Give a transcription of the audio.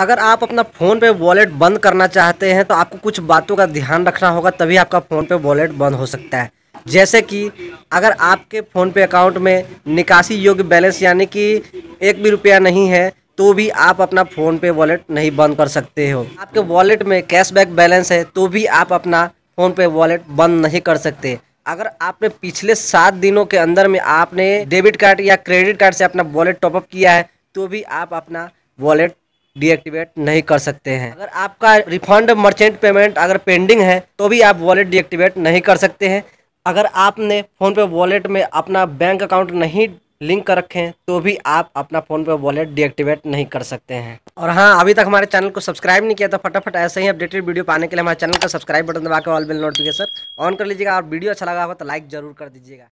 अगर आप अपना फ़ोन पे वॉलेट बंद करना चाहते हैं तो आपको कुछ बातों का ध्यान रखना होगा तभी आपका फ़ोन पे वॉलेट बंद हो सकता है जैसे कि अगर आपके फ़ोन पे अकाउंट में निकासी योग्य बैलेंस यानी कि एक भी रुपया नहीं है तो भी आप अपना फ़ोन पे वॉलेट नहीं बंद कर सकते हो आपके वॉलेट में कैशबैक बैलेंस है तो भी आप अपना फ़ोन पे वॉलेट बंद नहीं कर सकते अगर आपने पिछले सात दिनों के अंदर में आपने डेबिट कार्ड या क्रेडिट कार्ड से अपना वॉलेट टॉपअप किया है तो भी आप अपना वॉलेट डीएक्टिवेट नहीं कर सकते हैं अगर आपका रिफंड मर्चेंट पेमेंट अगर पेंडिंग है तो भी आप वॉलेट डीएक्टिवेट नहीं कर सकते हैं अगर आपने फ़ोनपे वॉलेट में अपना बैंक अकाउंट नहीं लिंक कर रखे हैं तो भी आप अपना फ़ोन पे वॉलेट डीएक्टिवेट नहीं कर सकते हैं और हाँ अभी तक हमारे चैनल को सब्सक्राइब नहीं किया तो फटाफट ऐसे ही अपडेटेड वीडियो पाने के लिए हमारे चैनल का सब्सक्राइब बटन दबाकर ऑल बिल नोटिफिकेशन ऑन कर लीजिएगा और वीडियो अच्छा लगा हो तो लाइक जरूर कर दीजिएगा